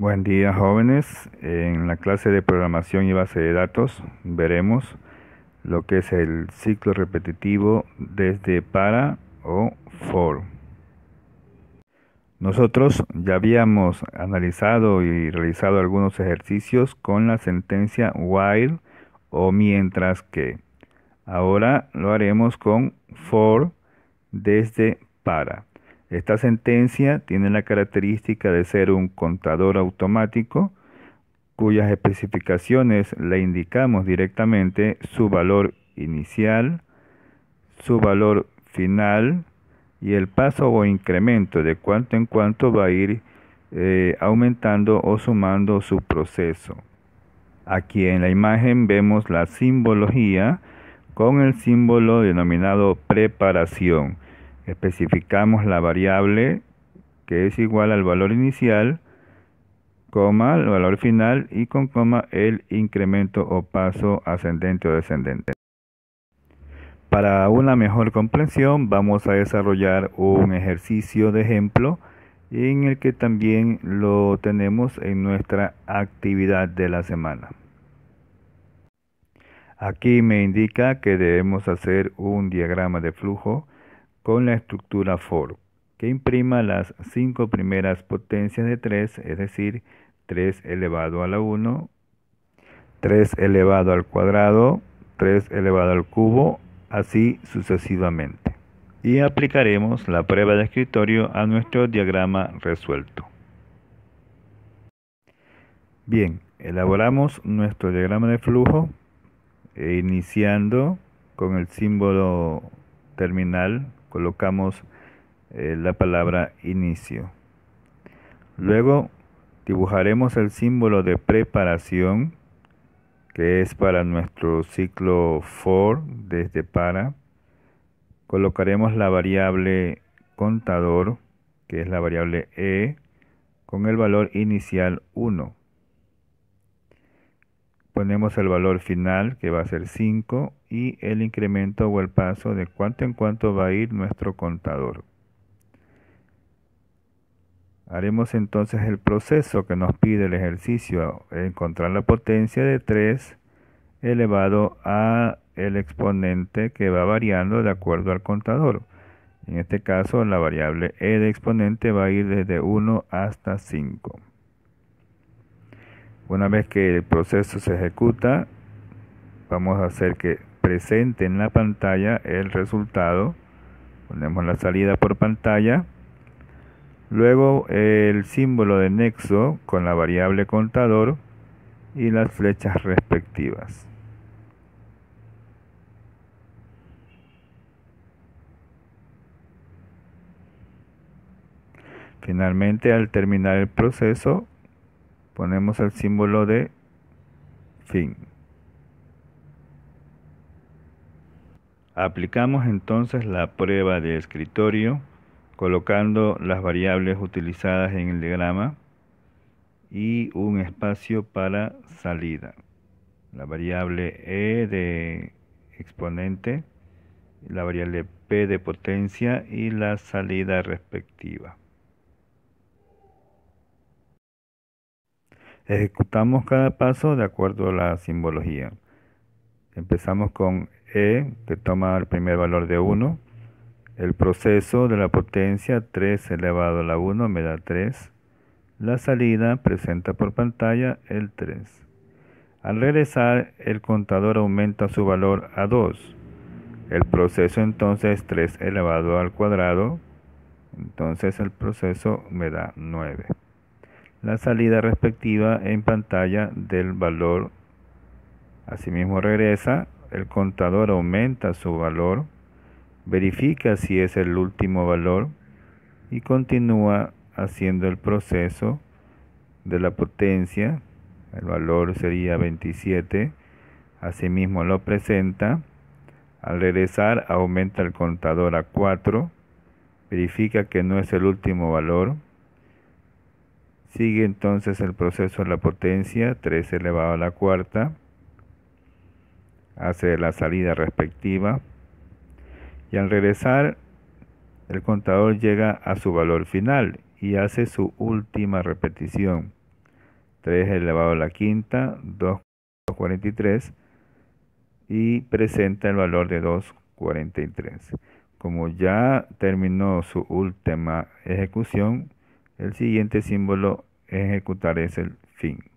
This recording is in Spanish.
Buen día jóvenes. En la clase de programación y base de datos veremos lo que es el ciclo repetitivo desde para o for. Nosotros ya habíamos analizado y realizado algunos ejercicios con la sentencia while o mientras que. Ahora lo haremos con for desde para. Esta sentencia tiene la característica de ser un contador automático cuyas especificaciones le indicamos directamente su valor inicial, su valor final y el paso o incremento de cuanto en cuanto va a ir eh, aumentando o sumando su proceso. Aquí en la imagen vemos la simbología con el símbolo denominado preparación especificamos la variable que es igual al valor inicial, coma, el valor final y con coma el incremento o paso ascendente o descendente. Para una mejor comprensión vamos a desarrollar un ejercicio de ejemplo en el que también lo tenemos en nuestra actividad de la semana. Aquí me indica que debemos hacer un diagrama de flujo con la estructura for, que imprima las cinco primeras potencias de 3, es decir, 3 elevado a la 1, 3 elevado al cuadrado, 3 elevado al cubo, así sucesivamente. Y aplicaremos la prueba de escritorio a nuestro diagrama resuelto. Bien, elaboramos nuestro diagrama de flujo e iniciando con el símbolo terminal colocamos eh, la palabra inicio. Luego dibujaremos el símbolo de preparación que es para nuestro ciclo for desde para. Colocaremos la variable contador que es la variable e con el valor inicial 1 ponemos el valor final que va a ser 5 y el incremento o el paso de cuánto en cuánto va a ir nuestro contador. Haremos entonces el proceso que nos pide el ejercicio, encontrar la potencia de 3 elevado a el exponente que va variando de acuerdo al contador. En este caso la variable e de exponente va a ir desde 1 hasta 5. Una vez que el proceso se ejecuta, vamos a hacer que presente en la pantalla el resultado. Ponemos la salida por pantalla. Luego el símbolo de nexo con la variable contador y las flechas respectivas. Finalmente, al terminar el proceso, ponemos el símbolo de fin. Aplicamos entonces la prueba de escritorio colocando las variables utilizadas en el diagrama y un espacio para salida. La variable E de exponente, la variable P de potencia y la salida respectiva. Ejecutamos cada paso de acuerdo a la simbología. Empezamos con E, que toma el primer valor de 1. El proceso de la potencia 3 elevado a la 1 me da 3. La salida presenta por pantalla el 3. Al regresar, el contador aumenta su valor a 2. El proceso entonces es 3 elevado al cuadrado. Entonces el proceso me da 9 la salida respectiva en pantalla del valor. Asimismo regresa, el contador aumenta su valor, verifica si es el último valor y continúa haciendo el proceso de la potencia. El valor sería 27. Asimismo lo presenta. Al regresar aumenta el contador a 4. Verifica que no es el último valor Sigue entonces el proceso de la potencia, 3 elevado a la cuarta, hace la salida respectiva y al regresar el contador llega a su valor final y hace su última repetición. 3 elevado a la quinta, 2,43 y presenta el valor de 2,43. Como ya terminó su última ejecución, el siguiente símbolo ejecutar es el fin.